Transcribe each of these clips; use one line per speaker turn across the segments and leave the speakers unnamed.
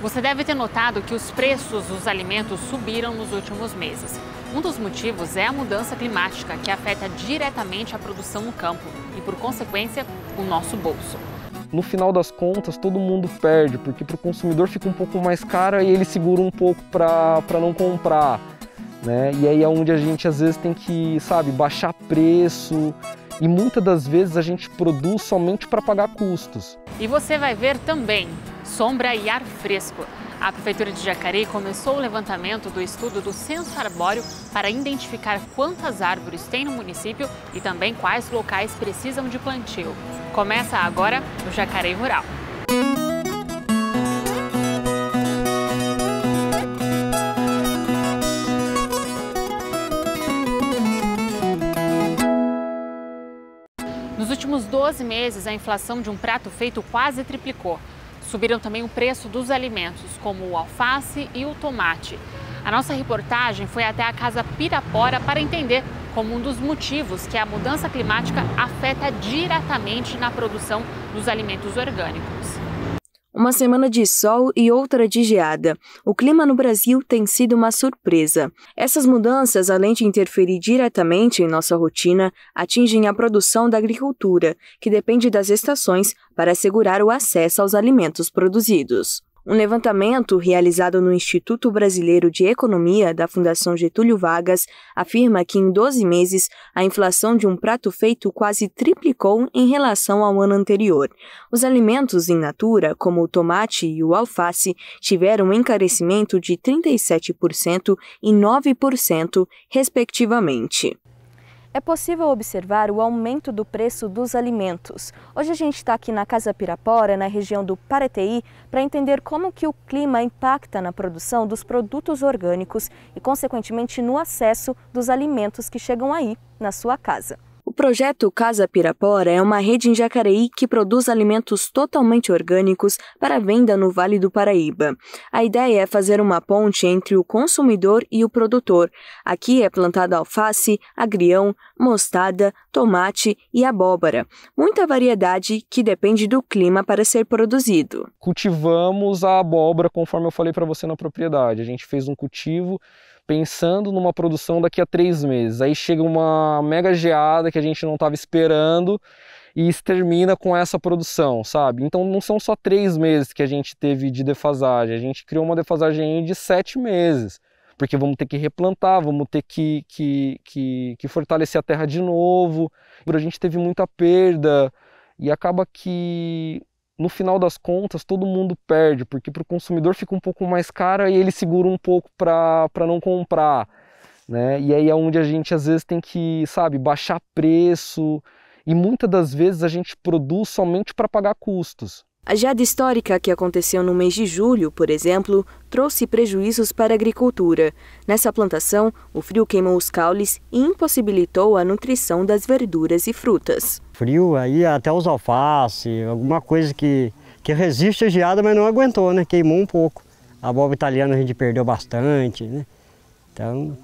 Você deve ter notado que os preços dos alimentos subiram nos últimos meses. Um dos motivos é a mudança climática, que afeta diretamente a produção no campo e, por consequência, o nosso bolso.
No final das contas, todo mundo perde, porque para o consumidor fica um pouco mais caro e ele segura um pouco para não comprar. Né? E aí é onde a gente às vezes tem que, sabe, baixar preço, e muitas das vezes a gente produz somente para pagar custos.
E você vai ver também sombra e ar fresco. A Prefeitura de Jacareí começou o levantamento do estudo do censo arbóreo para identificar quantas árvores tem no município e também quais locais precisam de plantio. Começa agora o Jacareí Rural. 12 meses, a inflação de um prato feito quase triplicou. Subiram também o preço dos alimentos, como o alface e o tomate. A nossa reportagem foi até a casa Pirapora para entender como um dos motivos que a mudança climática afeta diretamente na produção dos alimentos orgânicos.
Uma semana de sol e outra de geada. O clima no Brasil tem sido uma surpresa. Essas mudanças, além de interferir diretamente em nossa rotina, atingem a produção da agricultura, que depende das estações para assegurar o acesso aos alimentos produzidos. Um levantamento realizado no Instituto Brasileiro de Economia da Fundação Getúlio Vargas afirma que em 12 meses a inflação de um prato feito quase triplicou em relação ao ano anterior. Os alimentos em natura, como o tomate e o alface, tiveram um encarecimento de 37% e 9%, respectivamente é possível observar o aumento do preço dos alimentos. Hoje a gente está aqui na Casa Pirapora, na região do Pareteí, para entender como que o clima impacta na produção dos produtos orgânicos e, consequentemente, no acesso dos alimentos que chegam aí na sua casa projeto Casa Pirapora é uma rede em Jacareí que produz alimentos totalmente orgânicos para venda no Vale do Paraíba. A ideia é fazer uma ponte entre o consumidor e o produtor. Aqui é plantado alface, agrião, mostarda, tomate e abóbora. Muita variedade que depende do clima para ser produzido. Cultivamos
a abóbora, conforme eu falei para você na propriedade. A gente fez um cultivo pensando numa produção daqui a três meses. Aí chega uma mega geada que a gente não estava esperando e extermina com essa produção, sabe? Então não são só três meses que a gente teve de defasagem, a gente criou uma defasagem de sete meses, porque vamos ter que replantar, vamos ter que, que, que, que fortalecer a terra de novo. A gente teve muita perda e acaba que no final das contas todo mundo perde, porque para o consumidor fica um pouco mais caro e ele segura um pouco para não comprar. Né? E aí é onde a gente às vezes tem que, sabe, baixar preço. E muitas das vezes a gente produz somente para pagar custos.
A geada histórica que aconteceu no mês de julho, por exemplo, trouxe prejuízos para a agricultura. Nessa plantação, o frio queimou os caules e impossibilitou a nutrição das verduras e frutas.
Frio aí até os alface, alguma coisa que, que resiste à geada, mas não aguentou, né? Queimou um pouco. A boba italiana a gente perdeu bastante, né? Então,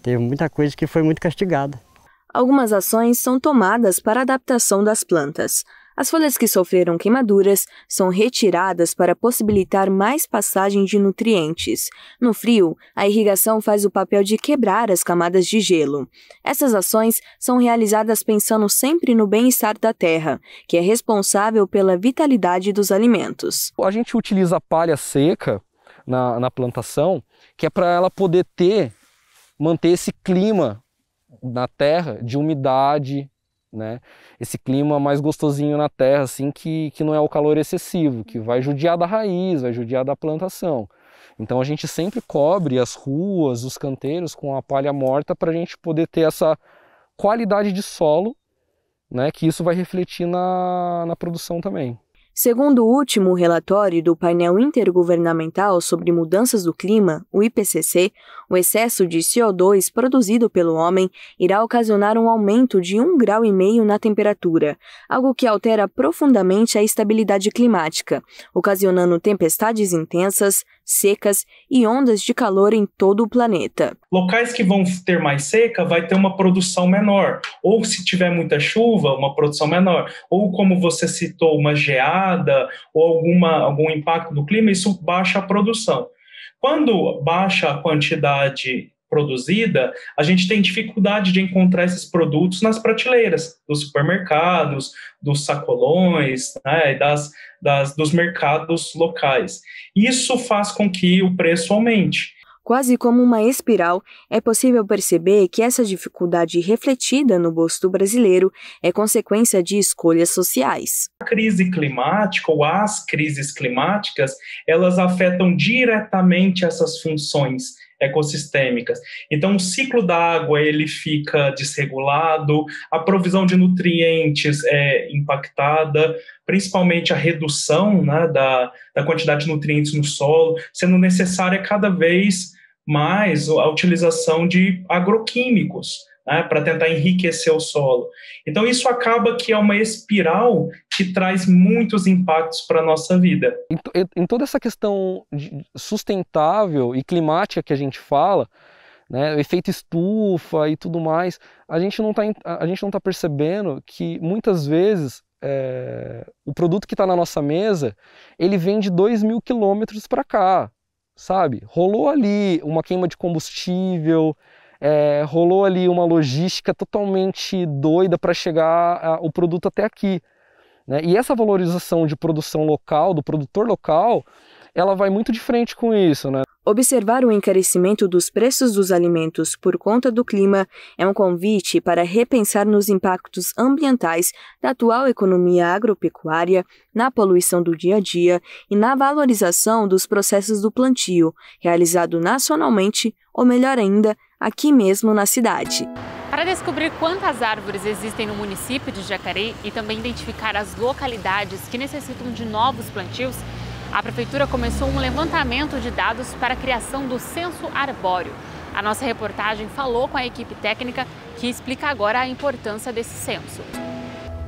teve muita coisa que foi muito castigada.
Algumas ações são tomadas para adaptação das plantas. As folhas que sofreram queimaduras são retiradas para possibilitar mais passagem de nutrientes. No frio, a irrigação faz o papel de quebrar as camadas de gelo. Essas ações são realizadas pensando sempre no bem-estar da terra, que é responsável pela vitalidade dos alimentos. A
gente utiliza a palha seca na, na plantação, que é para ela poder ter, manter esse clima na terra de umidade, né? Esse clima mais gostosinho na terra, assim, que, que não é o calor excessivo, que vai judiar da raiz, vai judiar da plantação. Então a gente sempre cobre as ruas, os canteiros com a palha morta para a gente poder ter essa qualidade de solo, né? Que isso vai refletir na, na produção também.
Segundo o último relatório do painel intergovernamental sobre mudanças do clima, o IPCC, o excesso de CO2 produzido pelo homem irá ocasionar um aumento de 1,5 grau na temperatura, algo que altera profundamente a estabilidade climática, ocasionando tempestades intensas, secas e ondas de calor em todo o planeta.
Locais que vão ter mais seca vai ter uma produção menor, ou se tiver muita chuva, uma produção menor, ou como você citou, uma geada ou alguma, algum impacto do clima, isso baixa a produção. Quando baixa a quantidade produzida, a gente tem dificuldade de encontrar esses produtos nas prateleiras dos supermercados, dos sacolões, né, das, das, dos mercados locais. Isso faz com que o preço aumente.
Quase como uma espiral, é possível perceber que essa dificuldade refletida no bolso brasileiro é consequência de escolhas sociais.
A crise climática ou as crises climáticas, elas afetam diretamente essas funções ecossistêmicas. Então, o ciclo da água ele fica desregulado, a provisão de nutrientes é impactada, principalmente a redução né, da, da quantidade de nutrientes no solo, sendo necessária cada vez mais a utilização de agroquímicos né, para tentar enriquecer o solo. Então, isso acaba que é uma espiral que traz muitos impactos para a nossa vida. Em,
em, toda essa questão sustentável e climática que a gente fala, né, efeito estufa e tudo mais, a gente não está tá percebendo que muitas vezes é, o produto que está na nossa mesa, ele vem de 2 mil quilômetros para cá, sabe? Rolou ali uma queima de combustível, é, rolou ali uma logística totalmente doida para chegar a, o produto até aqui. Né? E essa valorização de produção local, do produtor
local, ela vai muito de frente com isso. Né? Observar o encarecimento dos preços dos alimentos por conta do clima é um convite para repensar nos impactos ambientais da atual economia agropecuária, na poluição do dia a dia e na valorização dos processos do plantio, realizado nacionalmente, ou melhor ainda, aqui mesmo na cidade.
Para descobrir quantas árvores existem no município de Jacareí e também identificar as localidades que necessitam de novos plantios, a prefeitura começou um levantamento de dados para a criação do censo arbóreo. A nossa reportagem falou com a equipe técnica que explica agora a importância desse censo.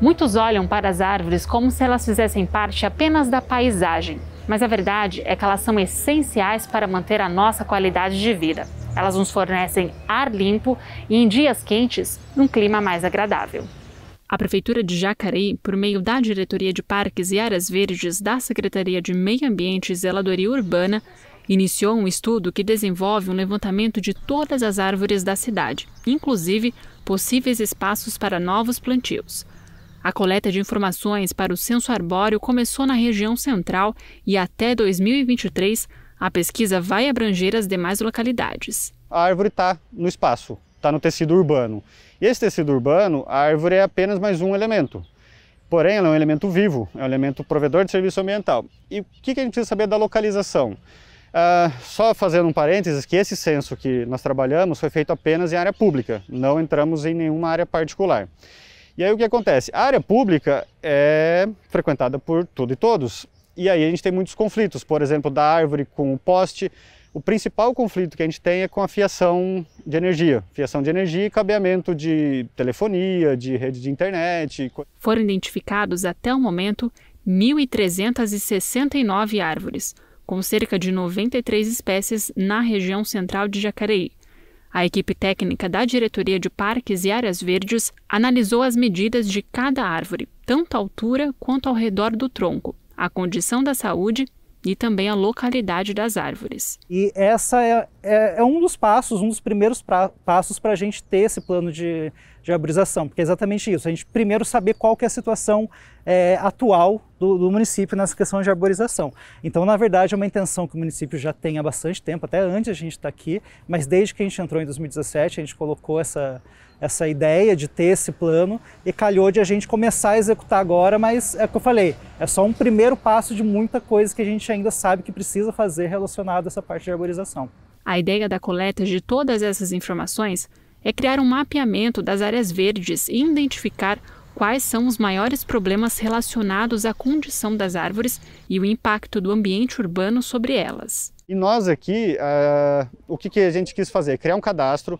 Muitos olham para as árvores como se elas fizessem parte apenas da paisagem, mas a verdade é que elas são essenciais para manter a nossa qualidade de vida. Elas nos fornecem ar limpo e, em dias quentes, um clima mais agradável. A Prefeitura de Jacareí, por meio da Diretoria de Parques e Áreas Verdes da Secretaria de Meio Ambiente e Zeladoria Urbana, iniciou um estudo que desenvolve um levantamento de todas as árvores da cidade, inclusive possíveis espaços para novos plantios. A coleta de informações para o censo arbóreo começou na região central e até 2023 a pesquisa vai abranger as demais localidades.
A árvore está no espaço, está no tecido urbano. E esse tecido urbano, a árvore é apenas mais um elemento. Porém, ela é um elemento vivo, é um elemento provedor de serviço ambiental. E o que a gente precisa saber da localização? Uh, só fazendo um parênteses, que esse censo que nós trabalhamos foi feito apenas em área pública, não entramos em nenhuma área particular. E aí o que acontece? A área pública é frequentada por tudo e todos. E aí a gente tem muitos conflitos, por exemplo, da árvore com o poste. O principal conflito que a gente tem é com a fiação de energia. Fiação de energia e cabeamento de telefonia, de rede de internet.
Foram identificados até o momento 1.369 árvores, com cerca de 93 espécies na região central de Jacareí. A equipe técnica da Diretoria de Parques e Áreas Verdes analisou as medidas de cada árvore, tanto à altura quanto ao redor do tronco, a condição da saúde e também a localidade das árvores.
E essa é, é, é um dos passos, um dos primeiros pra, passos para a gente ter esse plano de, de arborização, porque é exatamente isso. A gente primeiro saber qual que é a situação é, atual do, do município nessa questão de arborização. Então, na verdade, é uma intenção que o município já tem há bastante tempo, até antes a gente estar tá aqui, mas desde que a gente entrou em 2017, a gente colocou essa, essa ideia de ter esse plano e calhou de a gente começar a executar agora, mas é o que eu falei, é só um primeiro passo de muita coisa que a gente ainda sabe que precisa fazer relacionado a essa parte de arborização.
A ideia da coleta de todas essas informações é criar um mapeamento das áreas verdes e identificar quais são os maiores problemas relacionados à condição das árvores e o impacto do ambiente urbano sobre elas.
E nós aqui, uh, o que, que a gente quis fazer? Criar um cadastro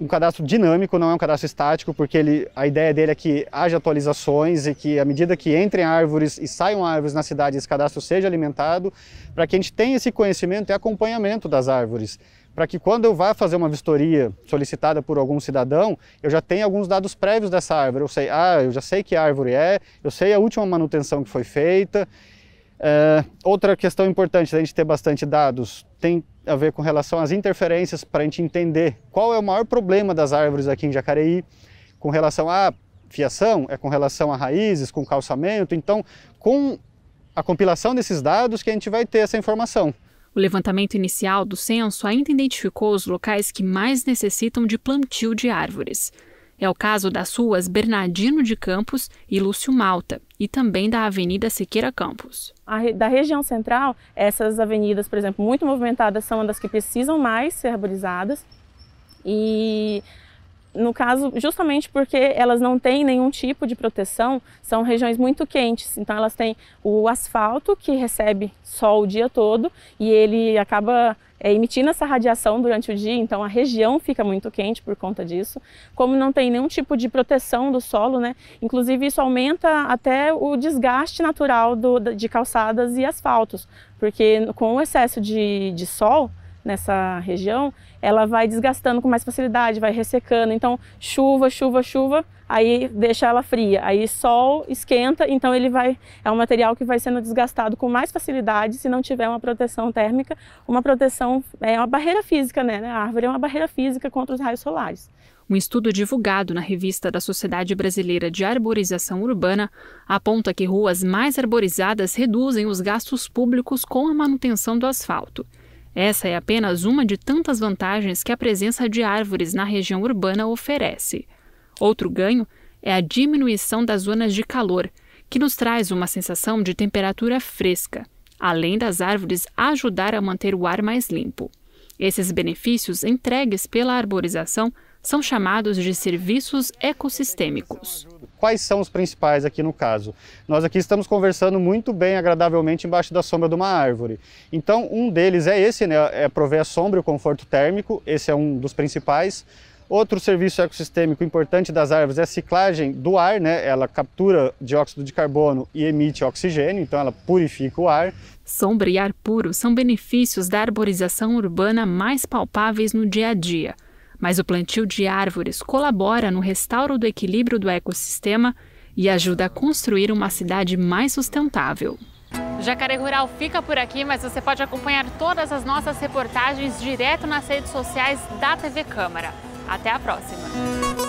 um cadastro dinâmico, não é um cadastro estático, porque ele, a ideia dele é que haja atualizações e que à medida que entrem árvores e saiam árvores na cidade, esse cadastro seja alimentado, para que a gente tenha esse conhecimento e acompanhamento das árvores para que quando eu vá fazer uma vistoria solicitada por algum cidadão, eu já tenha alguns dados prévios dessa árvore. Eu sei, ah, eu já sei que árvore é, eu sei a última manutenção que foi feita. É, outra questão importante da gente ter bastante dados tem a ver com relação às interferências para a gente entender qual é o maior problema das árvores aqui em Jacareí com relação à fiação, é com relação a raízes, com calçamento. Então, com a compilação desses dados que a gente vai ter essa informação.
O levantamento inicial do censo ainda identificou os locais que mais necessitam de plantio de árvores. É o caso das ruas Bernardino de Campos e Lúcio Malta, e também da Avenida Sequeira Campos.
A, da região central, essas avenidas, por exemplo, muito movimentadas, são as que precisam mais ser arborizadas. E no caso, justamente porque elas não têm nenhum tipo de proteção, são regiões muito quentes. Então, elas têm o asfalto, que recebe sol o dia todo, e ele acaba é, emitindo essa radiação durante o dia, então a região fica muito quente por conta disso. Como não tem nenhum tipo de proteção do solo, né? Inclusive, isso aumenta até o desgaste natural do, de calçadas e asfaltos, porque com o excesso de, de sol, nessa região, ela vai desgastando com mais facilidade, vai ressecando. Então, chuva, chuva, chuva, aí deixa ela fria. Aí sol esquenta, então ele vai é um material que vai sendo desgastado com mais facilidade se não tiver uma proteção térmica, uma proteção é uma barreira física, né? A árvore é uma barreira física contra os raios solares.
Um estudo divulgado na revista da Sociedade Brasileira de Arborização Urbana aponta que ruas mais arborizadas reduzem os gastos públicos com a manutenção do asfalto. Essa é apenas uma de tantas vantagens que a presença de árvores na região urbana oferece. Outro ganho é a diminuição das zonas de calor, que nos traz uma sensação de temperatura fresca, além das árvores ajudar a manter o ar mais limpo. Esses benefícios entregues pela arborização são chamados de serviços ecossistêmicos.
Quais são os principais aqui no caso? Nós aqui estamos conversando muito bem, agradavelmente, embaixo da sombra de uma árvore. Então, um deles é esse, né? É prover a sombra e o conforto térmico, esse é um dos principais. Outro serviço ecossistêmico importante das árvores é a ciclagem do ar, né? Ela captura dióxido de carbono e emite oxigênio, então ela purifica o ar.
Sombra e ar puro são benefícios da arborização urbana mais palpáveis no dia a dia mas o plantio de árvores colabora no restauro do equilíbrio do ecossistema e ajuda a construir uma cidade mais sustentável. Jacaré Rural fica por aqui, mas você pode acompanhar todas as nossas reportagens direto nas redes sociais da TV Câmara. Até a próxima!